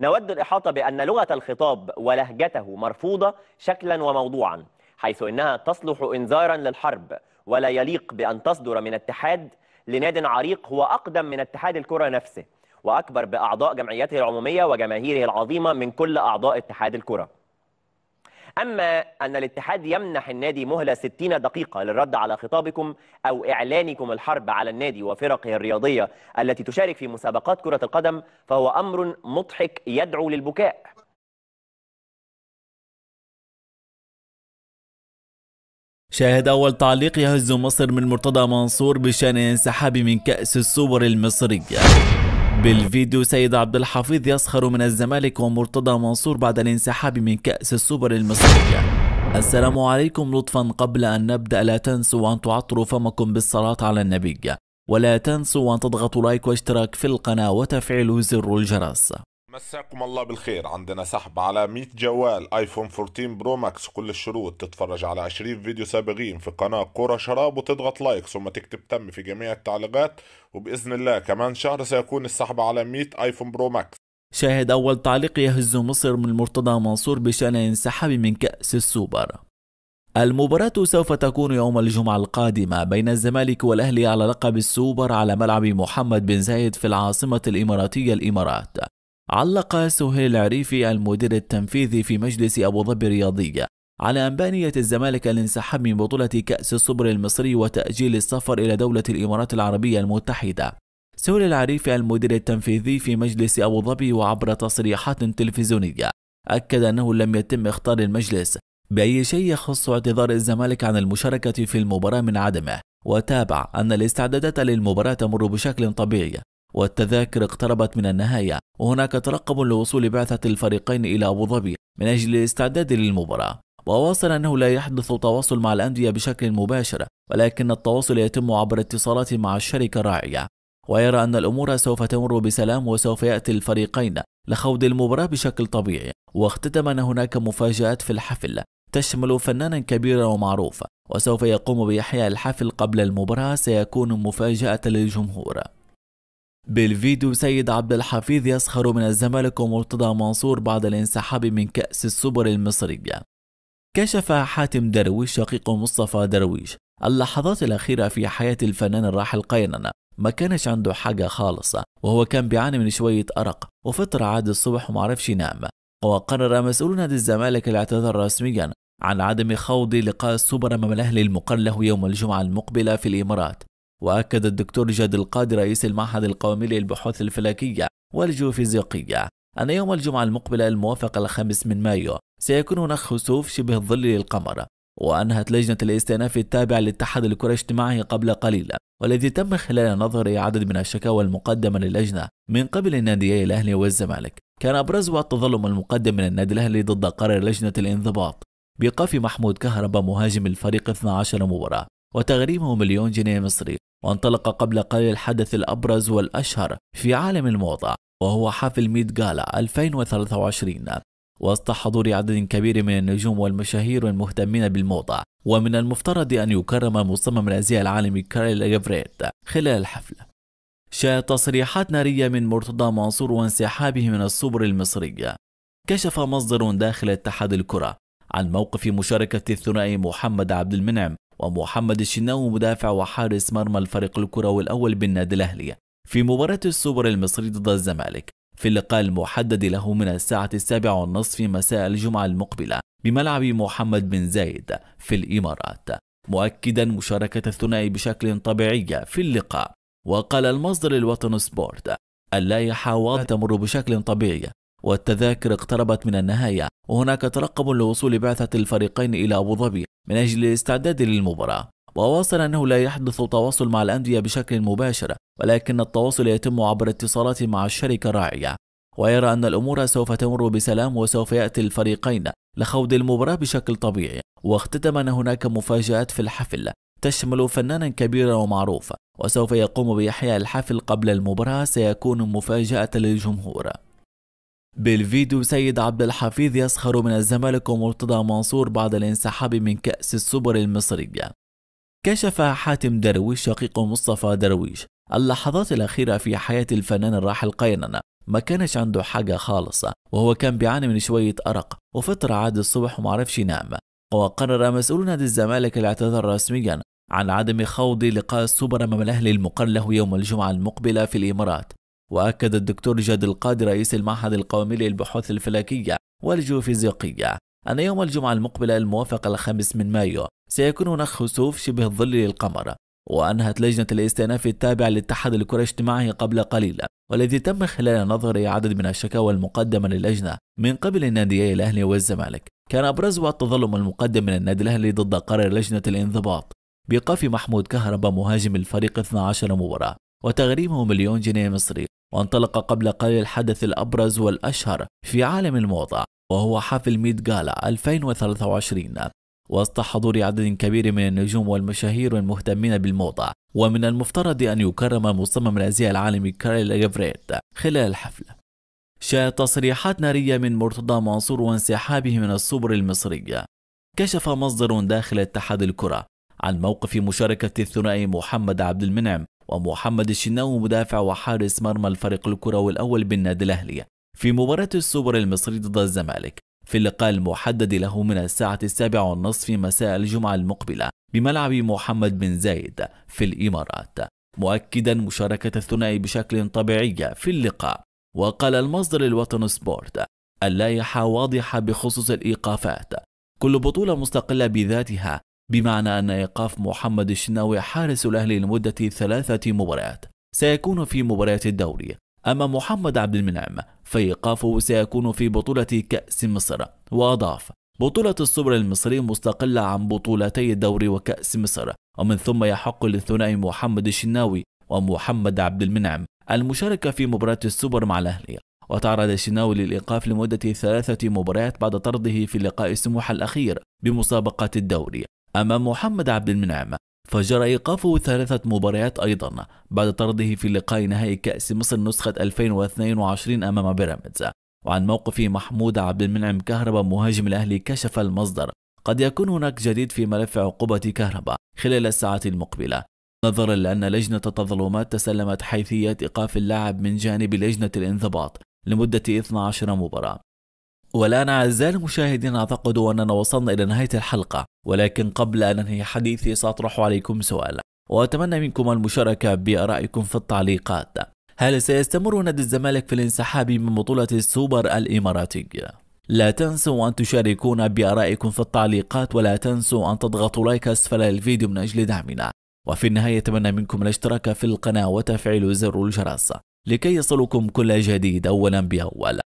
نود الإحاطة بأن لغة الخطاب ولهجته مرفوضة شكلا وموضوعا حيث إنها تصلح إنذارا للحرب ولا يليق بأن تصدر من اتحاد لناد عريق هو أقدم من اتحاد الكرة نفسه وأكبر بأعضاء جمعيته العمومية وجماهيره العظيمة من كل أعضاء اتحاد الكرة أما أن الاتحاد يمنح النادي مهلة 60 دقيقة للرد على خطابكم أو إعلانكم الحرب على النادي وفرقه الرياضية التي تشارك في مسابقات كرة القدم فهو أمر مضحك يدعو للبكاء شاهد أول تعليق يهز مصر من مرتضى منصور بشأن انسحاب من كأس السوبر المصرية بالفيديو سيد عبد الحفيظ يسخر من الزمالك ومرتضى منصور بعد الانسحاب من كأس السوبر المصرية السلام عليكم لطفا قبل أن نبدأ لا تنسوا أن تعطروا فمكم بالصلاة على النبي ولا تنسوا أن تضغطوا لايك واشتراك في القناة وتفعيل زر الجرس مساكم الله بالخير عندنا سحب على 100 جوال ايفون 14 برو ماكس كل الشروط تتفرج على 20 فيديو سابقين في قناة كوره شراب وتضغط لايك ثم تكتب تم في جميع التعليقات وبإذن الله كمان شهر سيكون السحب على 100 ايفون برو ماكس شاهد أول تعليق يهز مصر من المرتضى منصور بشأن انسحاب من كأس السوبر المباراة سوف تكون يوم الجمعة القادمة بين الزمالك والأهلي على لقب السوبر على ملعب محمد بن زايد في العاصمة الإماراتية الإمارات علق سهيل عريفي المدير التنفيذي في مجلس أبو ظبي الرياضية على أنبانية الزمالك الانسحاب من بطولة كأس الصبر المصري وتأجيل السفر إلى دولة الإمارات العربية المتحدة سهيل العريفي المدير التنفيذي في مجلس أبو ظبي وعبر تصريحات تلفزيونية أكد أنه لم يتم اختار المجلس بأي شيء يخص اعتذار الزمالك عن المشاركة في المباراة من عدمه وتابع أن الاستعدادات للمباراة تمر بشكل طبيعي والتذاكر اقتربت من النهاية وهناك ترقب لوصول بعثة الفريقين إلى أبو ظبي من أجل الاستعداد للمباراة وواصل أنه لا يحدث تواصل مع الأندية بشكل مباشر ولكن التواصل يتم عبر اتصالات مع الشركة الراعية ويرى أن الأمور سوف تمر بسلام وسوف يأتي الفريقين لخوض المباراة بشكل طبيعي واختتم أن هناك مفاجآت في الحفل تشمل فنانا كبيرا ومعروفا وسوف يقوم بإحياء الحفل قبل المباراة سيكون مفاجأة للجمهور بالفيديو سيد عبد الحفيظ يسخر من الزمالك ومرتضى منصور بعد الانسحاب من كأس السوبر المصرية كشف حاتم درويش شقيق مصطفى درويش اللحظات الأخيرة في حياة الفنان الراحل قيننا ما كانش عنده حاجة خالصة وهو كان بيعاني من شوية أرق وفطر عاد الصبح ومعرفش ينام وقرر مسؤول نادي الزمالك الاعتذار رسميا عن عدم خوض لقاء السوبر أمام الأهلي المقر له يوم الجمعة المقبلة في الإمارات وأكد الدكتور جاد القادر رئيس المعهد القومي للبحوث الفلكية والجيوفيزيقية أن يوم الجمعة المقبلة الموافق الخامس من مايو سيكون هناك خسوف شبه الظل للقمر وأنهت لجنة الاستئناف التابعة للاتحاد الكرة اجتماعه قبل قليل والذي تم خلال نظر عدد من الشكاوى المقدمة للجنة من قبل ناديي الأهلي والزمالك كان أبرزها التظلم المقدم من النادي الأهلي ضد قرار لجنة الانضباط بإيقاف محمود كهربا مهاجم الفريق 12 مباراة وتغريمه مليون جنيه مصري وانطلق قبل قليل الحدث الأبرز والأشهر في عالم الموضة وهو حفل ميد جالا 2023 وسط حضور عدد كبير من النجوم والمشاهير المهتمين بالموضة ومن المفترض أن يكرم مصمم الأزياء العالمي كارل جبريت خلال الحفل شاهد تصريحات نارية من مرتضى منصور وانسحابه من السوبر المصري كشف مصدر داخل اتحاد الكرة عن موقف مشاركة الثنائي محمد عبد المنعم ومحمد الشناوي مدافع وحارس مرمى الفريق الكروي الأول بالنادي الأهلي في مباراة السوبر المصري ضد الزمالك في اللقاء المحدد له من الساعة السابعة والنصف مساء الجمعة المقبلة بملعب محمد بن زايد في الإمارات مؤكدا مشاركة الثنائي بشكل طبيعي في اللقاء وقال المصدر الوطن سبورت اللائحة تمر بشكل طبيعي والتذاكر اقتربت من النهاية وهناك ترقب لوصول بعثة الفريقين إلى أبوظبي من أجل الاستعداد للمباراة وواصل أنه لا يحدث تواصل مع الأندية بشكل مباشر ولكن التواصل يتم عبر اتصالات مع الشركة الراعية ويرى أن الأمور سوف تمر بسلام وسوف يأتي الفريقين لخوض المباراة بشكل طبيعي واختتم أن هناك مفاجآت في الحفل تشمل فنانا كبيرا ومعروفا وسوف يقوم بإحياء الحفل قبل المباراة سيكون مفاجأة للجمهور بالفيديو سيد عبد الحفيظ يسخر من الزمالك ومرتضى منصور بعد الانسحاب من كأس السوبر المصرية كشف حاتم درويش شقيق مصطفى درويش اللحظات الأخيرة في حياة الفنان الراحل قيننا ما كانش عنده حاجة خالص وهو كان بيعاني من شوية أرق وفطر عاد الصبح ومعرفش ينام وقرر مسؤول نادي الزمالك الاعتذار رسميا عن عدم خوض لقاء السوبر امام الاهلي المقر له يوم الجمعه المقبله في الامارات وأكد الدكتور جاد القادر رئيس المعهد القومي للبحوث الفلكية والجيوفيزيقية أن يوم الجمعة المقبلة الموافق الخامس من مايو سيكون هناك خسوف شبه الظل للقمر وأنهت لجنة الاستئناف التابعة للاتحاد الكرة اجتماعه قبل قليل والذي تم خلال نظر عدد من الشكاوى المقدمة للجنة من قبل الناديي الأهلي والزمالك كان أبرزها التظلم المقدم من النادي الأهلي ضد قرار لجنة الانضباط بإيقاف محمود كهربا مهاجم الفريق 12 مباراة وتغريمه مليون جنيه مصري وانطلق قبل قليل الحدث الأبرز والأشهر في عالم الموضة وهو حفل ميد جالا 2023 وسط حضور عدد كبير من النجوم والمشاهير المهتمين بالموضة ومن المفترض أن يكرم مصمم الأزياء العالمي كارل جافريت خلال الحفل شاهد تصريحات نارية من مرتضى منصور وانسحابه من السوبر المصرية كشف مصدر داخل اتحاد الكرة عن موقف مشاركة الثنائي محمد عبد المنعم ومحمد الشناوي مدافع وحارس مرمى الفريق الكروي الأول بالنادي الأهلي في مباراة السوبر المصري ضد الزمالك في اللقاء المحدد له من الساعة السابعة والنصف مساء الجمعة المقبلة بملعب محمد بن زايد في الإمارات مؤكدا مشاركة الثنائي بشكل طبيعي في اللقاء وقال المصدر الوطن سبورت اللائحة واضحة بخصوص الإيقافات كل بطولة مستقلة بذاتها بمعنى أن إيقاف محمد الشناوي حارس الأهلي لمدة ثلاثة مباريات سيكون في مباراة الدوري أما محمد عبد المنعم فإيقافه سيكون في بطولة كأس مصر وأضاف بطولة الصبر المصري مستقلة عن بطولتي الدوري وكأس مصر ومن ثم يحق للثنائي محمد الشناوي ومحمد عبد المنعم المشاركة في مباراة السوبر مع الأهلي وتعرض الشناوي للإيقاف لمدة ثلاثة مباريات بعد طرده في لقاء السموح الأخير بمسابقة الدوري أمام محمد عبد المنعم فجرى إيقافه ثلاثة مباريات أيضا بعد طرده في لقاء نهائي كأس مصر نسخة 2022 أمام بيراميدز وعن موقف محمود عبد المنعم كهربا مهاجم الأهلي كشف المصدر قد يكون هناك جديد في ملف عقوبة كهربا خلال الساعات المقبلة نظرا لأن لجنة التظلمات تسلمت حيثية إيقاف اللاعب من جانب لجنة الانضباط لمدة 12 مباراة والآن أعزائي المشاهدين أعتقد أننا وصلنا إلى نهاية الحلقة ولكن قبل أن أنهي حديثي سأطرح عليكم سؤال وأتمنى منكم المشاركة بآرائكم في التعليقات هل سيستمر نادي الزمالك في الانسحاب من بطولة السوبر الإماراتي؟ لا تنسوا أن تشاركونا بآرائكم في التعليقات ولا تنسوا أن تضغطوا لايك أسفل الفيديو من أجل دعمنا وفي النهاية أتمنى منكم الاشتراك في القناة وتفعيل زر الجرس لكي يصلكم كل جديد أولا بأول